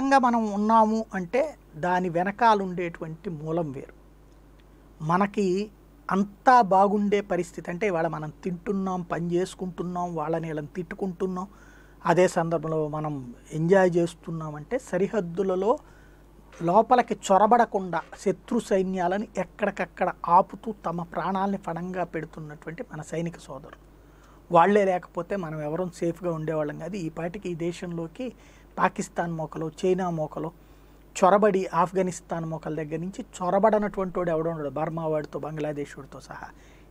శాశ్వతంగా మనం ఉన్నాము అంటే దాని వెనకాల ఉండేటువంటి మూలం వేరు మనకి అంతా బాగుండే పరిస్థితి అంటే ఇవాళ మనం తింటున్నాం పని చేసుకుంటున్నాం వాళ్ళని వీళ్ళని తిట్టుకుంటున్నాం అదే సందర్భంలో మనం ఎంజాయ్ చేస్తున్నాం అంటే సరిహద్దులలో లోపలికి చొరబడకుండా శత్రు సైన్యాలను ఎక్కడికక్కడ ఆపుతూ తమ ప్రాణాలని ఫణంగా పెడుతున్నటువంటి మన సైనిక సోదరులు వాళ్లే లేకపోతే మనం ఎవరూ సేఫ్గా ఉండేవాళ్ళం కాదు ఈ పాటికి ఈ దేశంలోకి పాకిస్తాన్ మోకలు చైనా మోకలు చొరబడి ఆఫ్ఘనిస్తాన్ మోకల దగ్గర నుంచి చొరబడనటువంటి వాడు ఎవడో ఉండడు బర్మా వాడితో బంగ్లాదేశ్ వాడితో సహా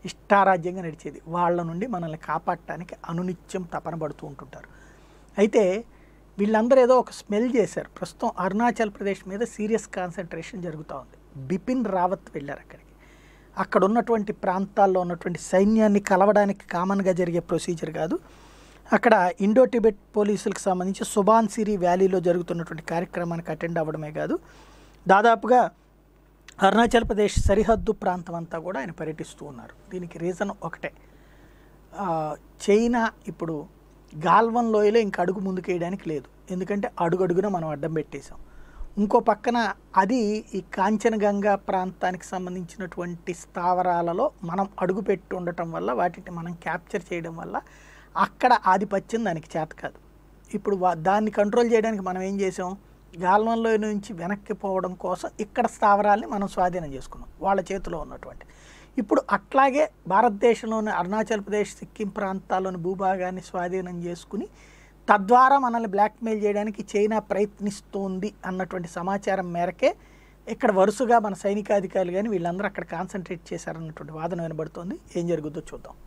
ఇష్టారాజ్యంగా నడిచేది వాళ్ళ నుండి మనల్ని కాపాడటానికి అనునిత్యం తపన పడుతూ ఉంటుంటారు అయితే వీళ్ళందరూ ఏదో ఒక స్మెల్ చేశారు ప్రస్తుతం అరుణాచల్ ప్రదేశ్ మీద సీరియస్ కాన్సన్ట్రేషన్ జరుగుతూ ఉంది బిపిన్ రావత్ వెళ్ళారు అక్కడికి అక్కడ ఉన్నటువంటి ప్రాంతాల్లో ఉన్నటువంటి సైన్యాన్ని కలవడానికి కామన్గా జరిగే ప్రొసీజర్ కాదు అక్కడ ఇండో టిబెట్ పోలీసులకు సంబంధించి సుబాన్ సిరి వ్యాలీలో జరుగుతున్నటువంటి కార్యక్రమానికి అటెండ్ అవ్వడమే కాదు దాదాపుగా అరుణాచల్ ప్రదేశ్ సరిహద్దు ప్రాంతం అంతా కూడా ఆయన పర్యటిస్తూ ఉన్నారు దీనికి రీజన్ ఒకటే చైనా ఇప్పుడు గాల్వన్ లోయలో ఇంకా అడుగు ముందుకేయడానికి లేదు ఎందుకంటే అడుగడుగున మనం అడ్డం పెట్టేశాం ఇంకో పక్కన అది ఈ కాంచనగంగా ప్రాంతానికి సంబంధించినటువంటి స్థావరాలలో మనం అడుగు పెట్టి ఉండటం వల్ల వాటిని మనం క్యాప్చర్ చేయడం వల్ల అక్కడ ఆధిపత్యం దానికి చేత కాదు ఇప్పుడు దాన్ని కంట్రోల్ చేయడానికి మనం ఏం చేసాం గాల్వంలో నుంచి వెనక్కి పోవడం కోసం ఇక్కడ స్థావరాల్ని మనం స్వాధీనం చేసుకున్నాం వాళ్ళ చేతిలో ఉన్నటువంటి ఇప్పుడు అట్లాగే భారతదేశంలోని అరుణాచల్ ప్రదేశ్ సిక్కిం ప్రాంతాల్లోని భూభాగాన్ని స్వాధీనం చేసుకుని తద్వారా మనల్ని బ్లాక్మెయిల్ చేయడానికి చైనా ప్రయత్నిస్తోంది అన్నటువంటి సమాచారం మేరకే ఇక్కడ వరుసగా మన సైనికాధికారులు కానీ వీళ్ళందరూ అక్కడ కాన్సన్ట్రేట్ చేశారన్నటువంటి వాదన వినబడుతోంది ఏం జరుగుతుందో చూద్దాం